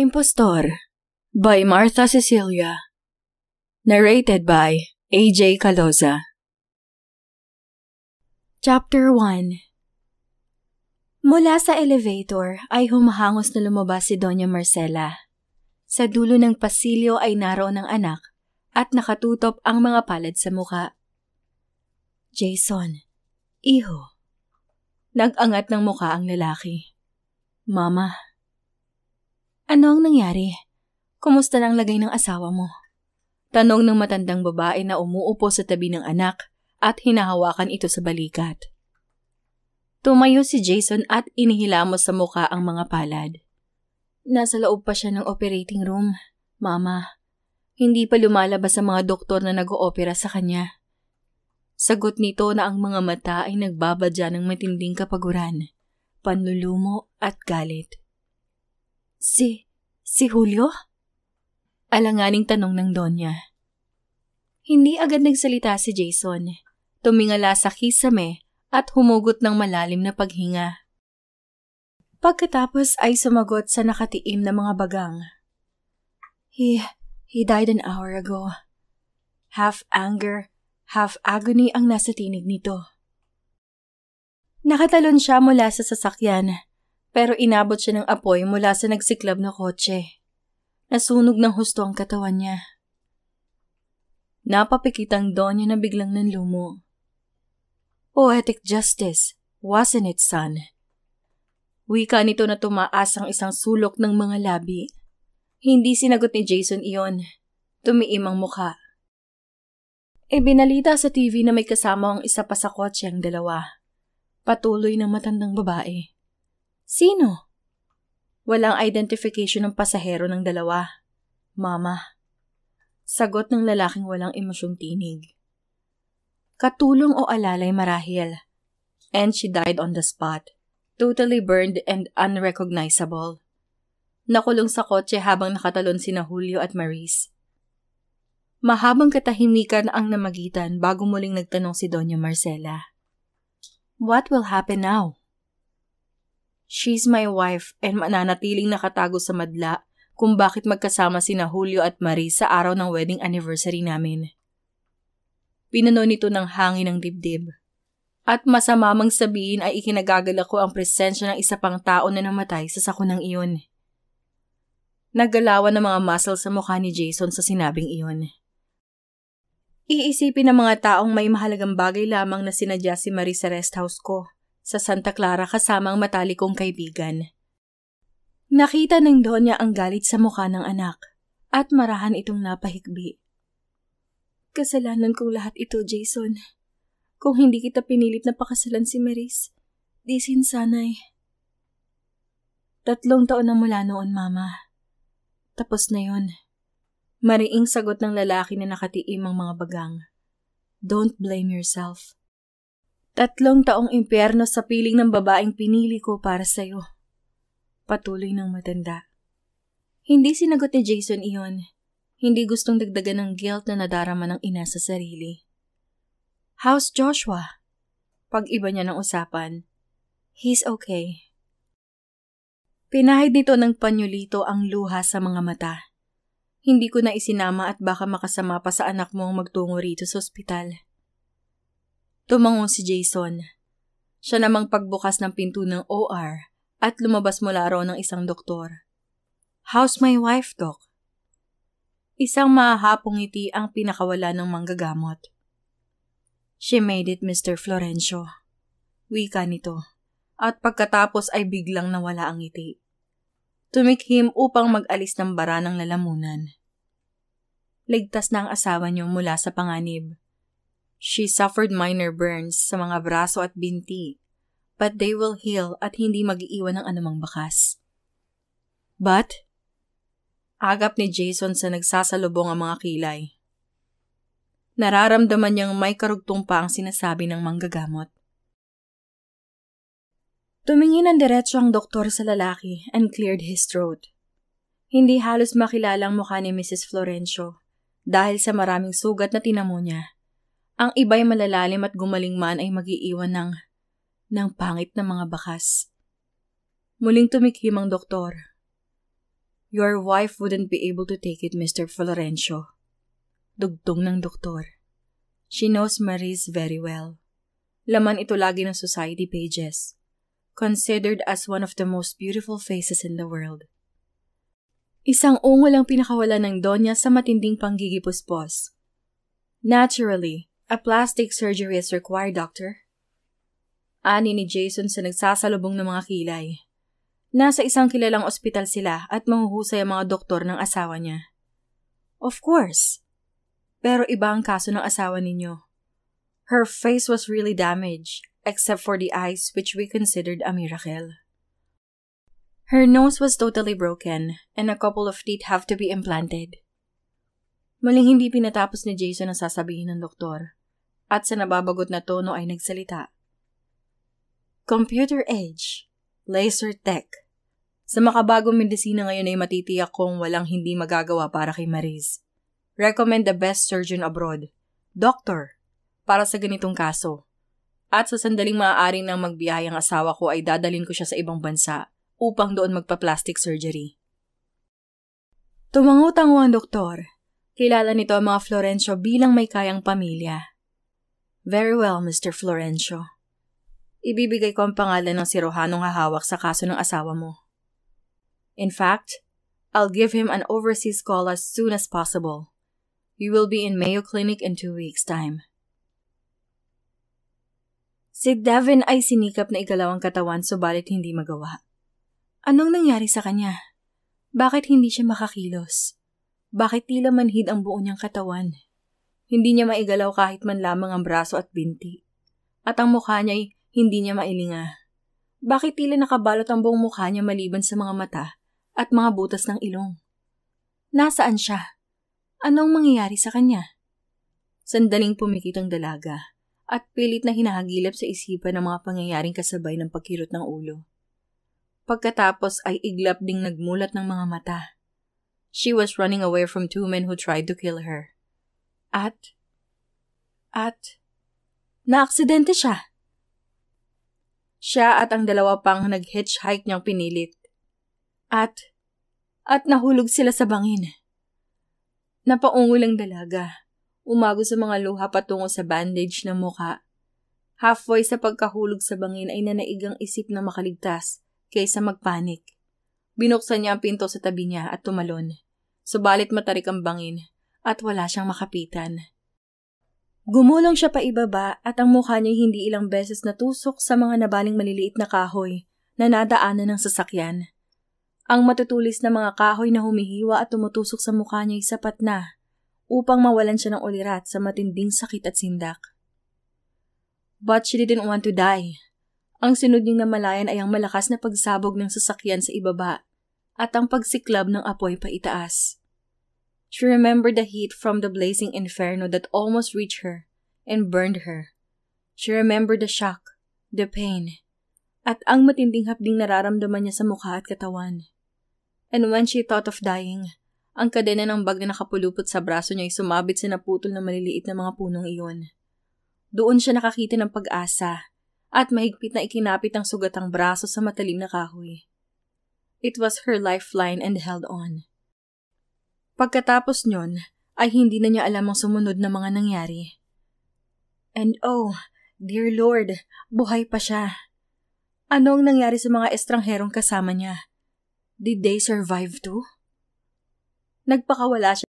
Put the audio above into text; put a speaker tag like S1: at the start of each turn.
S1: Impostor by Martha Cecilia Narrated by A.J. Caloza Chapter 1 Mula sa elevator ay humahangos na lumabas si Doña Marcela. Sa dulo ng pasilyo ay naroon ang anak at nakatutop ang mga palad sa muka. Jason, iho. Nag-angat ng muka ang lalaki. Mama. Ano ang nangyari? Kumusta na ang lagay ng asawa mo? Tanong ng matandang babae na umuupo sa tabi ng anak at hinahawakan ito sa balikat. Tumayo si Jason at inihilamos sa muka ang mga palad. Nasa loob pa siya ng operating room, mama. Hindi pa lumalabas ang mga doktor na nag-oopera sa kanya. Sagot nito na ang mga mata ay nagbabadya ng matinding kapaguran, panlulumo at galit. Si, Si Julio? Alanganing tanong ng Donya. Hindi agad nagsalita si Jason. Tumingala sa kisame at humugot ng malalim na paghinga. Pagkatapos ay sumagot sa nakatiim na mga bagang. He, he died an hour ago. Half anger, half agony ang nasa tinig nito. Nakatalon siya mula sa sasakyan pero inabot siya ng apoy mula sa nagsiklab na kotse. Nasunog ng husto ang katawan niya. Napapikit ang Donya na biglang nanlumo. Poetic justice, wasn't it, son? Wika nito na tumaas ang isang sulok ng mga labi. Hindi sinagot ni Jason iyon. Tumiim ang mukha. Ibinalita e sa TV na may kasama ang isa pa sa kotse ang dalawa. Patuloy ng matandang babae. Sino? Walang identification ng pasahero ng dalawa. Mama. Sagot ng lalaking walang emosyong tinig. Katulong o alalay marahil. And she died on the spot. Totally burned and unrecognizable. Nakulong sa kotse habang nakatalon sina Julio at Maris. Mahabang katahimikan ang namagitan bago muling nagtanong si Doña Marcela. What will happen now? She's my wife and mananatiling nakatago sa madla kung bakit magkasama sina Julio at Marie sa araw ng wedding anniversary namin. Pinano nito ng hangin ng dibdib. At masama sabihin ay ikinagagalak ko ang presensya ng isa pang tao na namatay sa sakunang iyon. Nagalawan ng mga muscle sa mukha ni Jason sa sinabing iyon. Iisipin ng mga taong may mahalagang bagay lamang na sinadya si Marie sa rest house ko sa Santa Clara kasama ang matali kong kaibigan. Nakita ng Donya ang galit sa mukha ng anak at marahan itong napahikbi. Kasalanan kong lahat ito, Jason. Kung hindi kita pinilit na pakasalan si Maris, di sinsanay. Tatlong taon na mula noon, Mama. Tapos na yon. Mariing sagot ng lalaki na nakatiim ang mga bagang. Don't blame yourself. Tatlong taong impyerno sa piling ng babaeng pinili ko para sa'yo. Patuloy ng matanda. Hindi sinagot ni Jason iyon. Hindi gustong dagdagan ng guilt na nadarama ng ina sa sarili. How's Joshua? Pag-iba niya ng usapan. He's okay. Pinahid nito ng panyulito ang luha sa mga mata. Hindi ko na isinama at baka makasama pa sa anak mo ang magtungo rito sa ospital. Tumangon si Jason. Siya namang pagbukas ng pinto ng OR at lumabas mula roon ng isang doktor. How's my wife, Doc? Isang mahahapong ngiti ang pinakawala ng manggagamot. She made it, Mr. Florencio. Wika nito. At pagkatapos ay biglang nawala ang ngiti. Tumikhim upang mag-alis ng bara ng lalamunan. Ligtas na ang asawa niyo mula sa panganib She suffered minor burns sa mga braso at binti, but they will heal at hindi mag-iwan ng anumang bakas. But, agap ni Jason sa nagsasalubong ang mga kilay. Nararamdaman niyang may karugtong pa ang sinasabi ng manggagamot. Tumingin ang diretso ang doktor sa lalaki and cleared his throat. Hindi halos makilalang mukha ni Mrs. Florencio dahil sa maraming sugat na tinamo niya. Ang iba'y malalalim at gumaling man ay magiiwan ng, ng pangit na mga bakas. Muling tumikim ang doktor. Your wife wouldn't be able to take it, Mr. Florencio. Dugtong ng doktor. She knows Maris very well. Laman ito lagi ng society pages. Considered as one of the most beautiful faces in the world. Isang ungol ang pinakawala ng Donya sa matinding panggigipuspos. Naturally, A plastic surgery is required, doctor. Ani ni Jason sa nagsasalubong ng mga kilay. Nasa isang kilalang ospital sila at mahuhusay ang mga doktor ng asawa niya. Of course. Pero iba ang kaso ng asawa ninyo. Her face was really damaged, except for the eyes which we considered a miracle. Her nose was totally broken and a couple of teeth have to be implanted. Muling hindi pinatapos ni Jason ang sasabihin ng doktor at sa nababagot na tono ay nagsalita. Computer Age, Laser Tech. Sa makabagong medisina ngayon ay matitiyak kong walang hindi magagawa para kay Mariz. Recommend the best surgeon abroad, doctor, para sa ganitong kaso. At sa sandaling maaari magbiyahe ang asawa ko ay dadalin ko siya sa ibang bansa upang doon magpa-plastic surgery. Tumangot ang doktor. Kilala nito ang mga Florencio bilang may kayang pamilya. Very well, Mr. Florencio. Ibibigay ko ang pangalan ng sirohanong hahawak sa kaso ng asawa mo. In fact, I'll give him an overseas call as soon as possible. You will be in Mayo Clinic in two weeks' time. Si Davin ay sinikap na igalaw ang katawan subalit hindi magawa. Anong nangyari sa kanya? Bakit hindi siya makakilos? Bakit tila manhid ang buo niyang katawan? Hindi niya maigalaw kahit man lamang ang braso at binti. At ang mukha niya ay hindi niya mailinga. Bakit tila nakabalot ang buong mukha niya maliban sa mga mata at mga butas ng ilong? Nasaan siya? Anong mangyayari sa kanya? Sandaling pumikit ang dalaga at pilit na hinahagilap sa isipan ang mga pangyayaring kasabay ng pagkirot ng ulo. Pagkatapos ay iglap ding nagmulat ng mga mata. She was running away from two men who tried to kill her. At, at, naaksidente siya. Siya at ang dalawa pang nag-hitchhike niyang pinilit. At, at nahulog sila sa bangin. Napaungol ang dalaga, umago sa mga luha patungo sa bandage ng muka. Halfway sa pagkahulog sa bangin ay nanaig ang isip na makaligtas kaysa magpanik. Binuksan niya ang pinto sa tabi niya at tumalon. Subalit matarik ang bangin at wala siyang makapitan. Gumulong siya pa ibaba at ang mukha niya hindi ilang beses natusok sa mga nabaling maliliit na kahoy na nadaanan ng sasakyan. Ang matutulis na mga kahoy na humihiwa at tumutusok sa mukha niya ay sapat na upang mawalan siya ng ulirat sa matinding sakit at sindak. But she didn't want to die. Ang sunod niyang namalayan ay ang malakas na pagsabog ng sasakyan sa ibaba at ang pagsiklab ng apoy pa itaas. She remembered the heat from the blazing inferno that almost reached her and burned her. She remembered the shock, the pain, at ang matinding hapding nararamdaman niya sa mukha at katawan. And when she thought of dying, ang kadena ng bag na nakapulupot sa braso niya ay sumabit sa naputol na maliliit na mga punong iyon. Doon siya nakakita ng pag-asa at mahigpit na ikinapit ang sugatang braso sa matalim na kahoy. It was her lifeline and held on. Pagkatapos nyon, ay hindi na niya alam ang sumunod na mga nangyari. And oh, dear Lord, buhay pa siya. Ano ang nangyari sa mga estrangherong kasama niya? Did they survive too? Nagpakawala siya